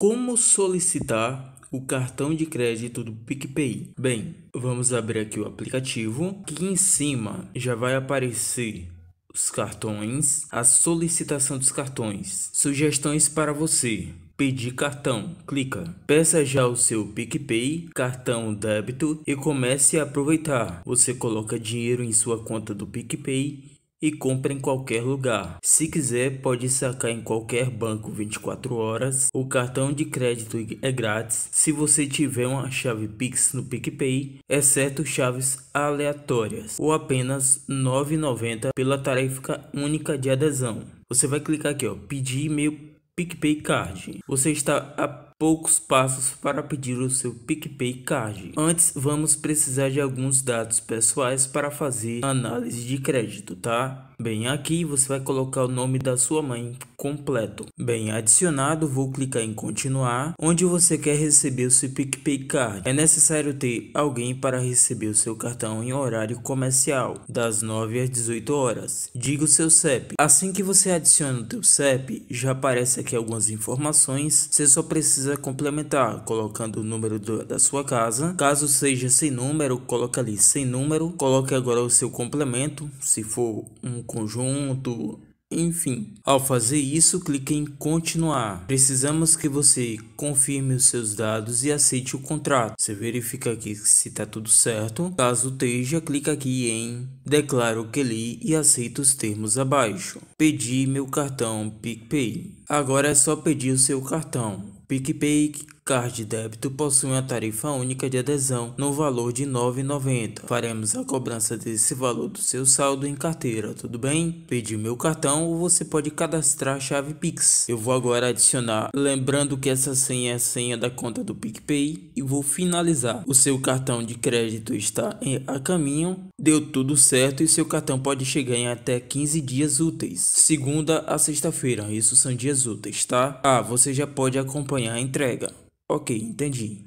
Como solicitar o cartão de crédito do PicPay? Bem, vamos abrir aqui o aplicativo. Aqui em cima já vai aparecer os cartões, a solicitação dos cartões, sugestões para você. Pedir cartão, clica. Peça já o seu PicPay, cartão débito e comece a aproveitar. Você coloca dinheiro em sua conta do PicPay e compra em qualquer lugar. Se quiser, pode sacar em qualquer banco 24 horas. O cartão de crédito é grátis se você tiver uma chave Pix no PicPay, exceto é chaves aleatórias, ou apenas R$ 9,90 pela tarifa única de adesão. Você vai clicar aqui, ó, pedir meu PicPay Card. Você está poucos passos para pedir o seu PicPay Card. Antes, vamos precisar de alguns dados pessoais para fazer análise de crédito, tá? Bem, aqui você vai colocar o nome da sua mãe completo. Bem, adicionado, vou clicar em continuar, onde você quer receber o seu PicPay Card. É necessário ter alguém para receber o seu cartão em horário comercial, das 9 às 18 horas. Diga o seu CEP. Assim que você adiciona o seu CEP, já aparece aqui algumas informações. Você só precisa complementar, colocando o número do, da sua casa. Caso seja sem número, coloca ali sem número. Coloque agora o seu complemento, se for um conjunto, enfim, ao fazer isso, clique em continuar. Precisamos que você confirme os seus dados e aceite o contrato. Você verifica aqui se está tudo certo. Caso esteja, clica aqui em Declaro que li e aceito os termos abaixo. Pedi meu cartão PicPay. Agora é só pedir o seu cartão. PicPay Cards de débito possuem a tarifa única de adesão no valor de R$ 9,90. Faremos a cobrança desse valor do seu saldo em carteira, tudo bem? Pedir meu cartão ou você pode cadastrar a chave Pix. Eu vou agora adicionar, lembrando que essa senha é a senha da conta do PicPay e vou finalizar. O seu cartão de crédito está a caminho, deu tudo certo e seu cartão pode chegar em até 15 dias úteis, segunda a sexta-feira, isso são dias úteis, tá? Ah, você já pode acompanhar a entrega. Ok, entendi.